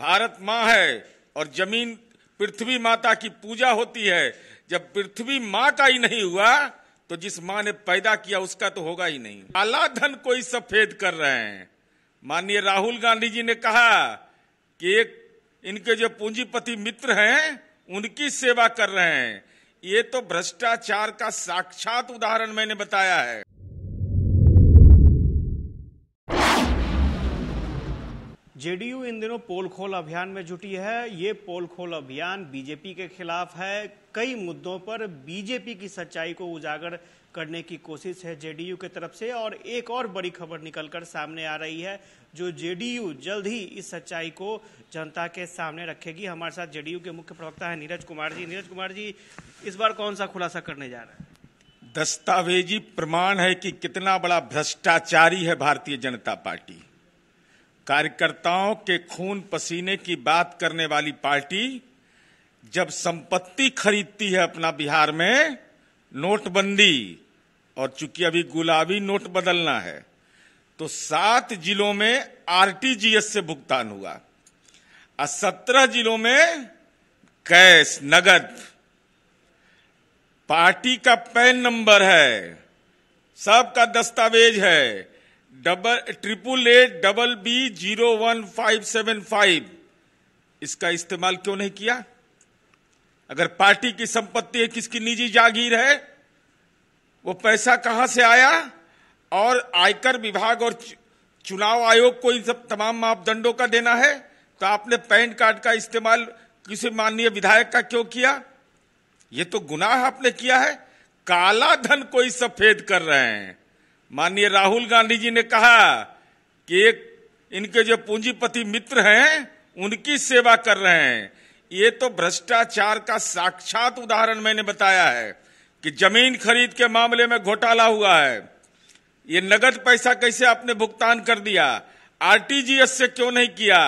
भारत माँ है और जमीन पृथ्वी माता की पूजा होती है जब पृथ्वी माँ का ही नहीं हुआ तो जिस माँ ने पैदा किया उसका तो होगा ही नहीं काला धन कोई सफेद कर रहे हैं माननीय राहुल गांधी जी ने कहा कि एक इनके जो पूंजीपति मित्र हैं उनकी सेवा कर रहे हैं ये तो भ्रष्टाचार का साक्षात उदाहरण मैंने बताया है जेडीयू इन दिनों पोल खोल अभियान में जुटी है ये पोल खोल अभियान बीजेपी के खिलाफ है कई मुद्दों पर बीजेपी की सच्चाई को उजागर करने की कोशिश है जेडीयू के तरफ से और एक और बड़ी खबर निकलकर सामने आ रही है जो जेडीयू जल्द ही इस सच्चाई को जनता के सामने रखेगी हमारे साथ जेडीयू के मुख्य प्रवक्ता है नीरज कुमार जी नीरज कुमार जी इस बार कौन सा खुलासा करने जा रहा है दस्तावेजी प्रमाण है कि कितना बड़ा भ्रष्टाचारी है भारतीय जनता पार्टी कार्यकर्ताओं के खून पसीने की बात करने वाली पार्टी जब संपत्ति खरीदती है अपना बिहार में नोटबंदी और चूंकि अभी गुलाबी नोट बदलना है तो सात जिलों में आरटीजीएस से भुगतान हुआ और सत्रह जिलों में कैश नगद पार्टी का पैन नंबर है सबका दस्तावेज है double triple eight double B zero one five seven five इसका इस्तेमाल क्यों नहीं किया अगर पार्टी की संपत्ति है किसकी निजी जागीर है वो पैसा कहां से आया और आयकर विभाग और चुनाव आयोग को इन सब तमाम मापदंडों का देना है तो आपने पैन कार्ड का इस्तेमाल किसी माननीय विधायक का क्यों किया ये तो गुनाह आपने किया है काला धन कोई सफेद कर रहे हैं माननीय राहुल गांधी जी ने कहा कि एक इनके जो पूंजीपति मित्र हैं उनकी सेवा कर रहे हैं ये तो भ्रष्टाचार का साक्षात उदाहरण मैंने बताया है कि जमीन खरीद के मामले में घोटाला हुआ है ये नगद पैसा कैसे आपने भुगतान कर दिया आरटीजीएस से क्यों नहीं किया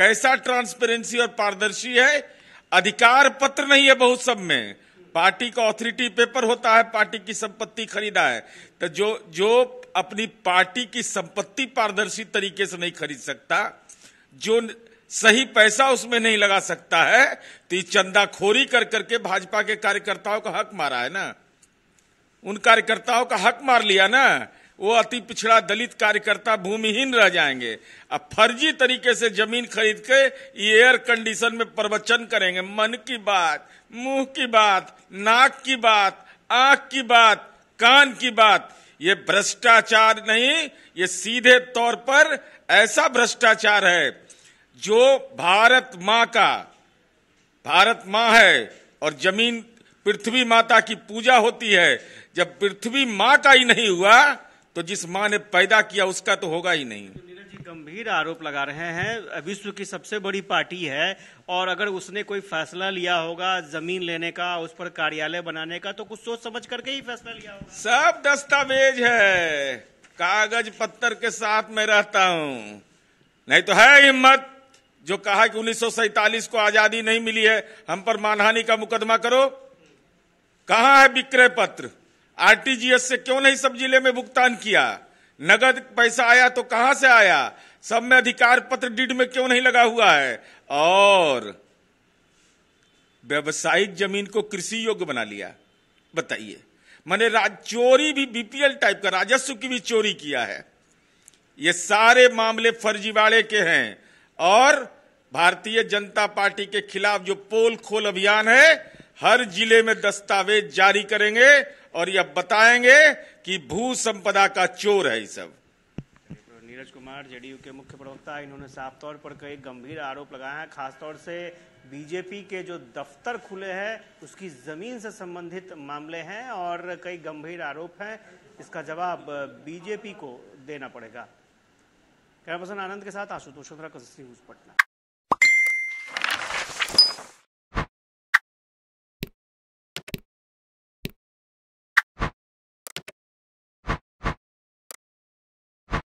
कैसा ट्रांसपेरेंसी और पारदर्शी है अधिकार पत्र नहीं है बहुत सब में पार्टी का ऑथोरिटी पेपर होता है पार्टी की संपत्ति खरीदा है तो जो जो अपनी पार्टी की संपत्ति पारदर्शी तरीके से नहीं खरीद सकता जो सही पैसा उसमें नहीं लगा सकता है तो ये चंदाखोरी कर करके भाजपा के कार्यकर्ताओं का हक मारा है ना उन कार्यकर्ताओं का हक मार लिया ना वो अति पिछड़ा दलित कार्यकर्ता भूमिहीन रह जाएंगे अब फर्जी तरीके से जमीन खरीद के एयर कंडीशन में प्रवचन करेंगे मन की बात मुंह की बात नाक की बात आंख की बात कान की बात ये भ्रष्टाचार नहीं ये सीधे तौर पर ऐसा भ्रष्टाचार है जो भारत माँ का भारत माँ है और जमीन पृथ्वी माता की पूजा होती है जब पृथ्वी माँ का ही नहीं हुआ तो जिस माँ ने पैदा किया उसका तो होगा ही नहीं तो गंभीर आरोप लगा रहे हैं विश्व की सबसे बड़ी पार्टी है और अगर उसने कोई फैसला लिया होगा जमीन लेने का उस पर कार्यालय बनाने का तो कुछ सोच समझ करके ही फैसला लिया होगा सब दस्तावेज है कागज पत्थर के साथ मैं रहता हूँ नहीं तो है हिम्मत जो कहा कि उन्नीस को आजादी नहीं मिली है हम पर मानहानि का मुकदमा करो कहा है विक्रय पत्र आरटीजीएस से क्यों नहीं सब जिले में भुगतान किया नगद पैसा आया तो कहां से आया सब में अधिकार पत्र डीड में क्यों नहीं लगा हुआ है और व्यवसायिक जमीन को कृषि योग्य बना लिया बताइए मैंने चोरी भी बीपीएल टाइप का राजस्व की भी चोरी किया है ये सारे मामले फर्जीवाड़े के हैं और भारतीय जनता पार्टी के खिलाफ जो पोल खोल अभियान है हर जिले में दस्तावेज जारी करेंगे और ये बताएंगे कि भू संपदा का चोर है ये सब नीरज कुमार जेडीयू के मुख्य प्रवक्ता इन्होंने साफ तौर पर कई गंभीर आरोप लगाए हैं खासतौर से बीजेपी के जो दफ्तर खुले हैं उसकी जमीन से संबंधित मामले हैं और कई गंभीर आरोप हैं इसका जवाब बीजेपी को देना पड़ेगा कैमरा पर्सन आनंद के साथ आशुतोष पटना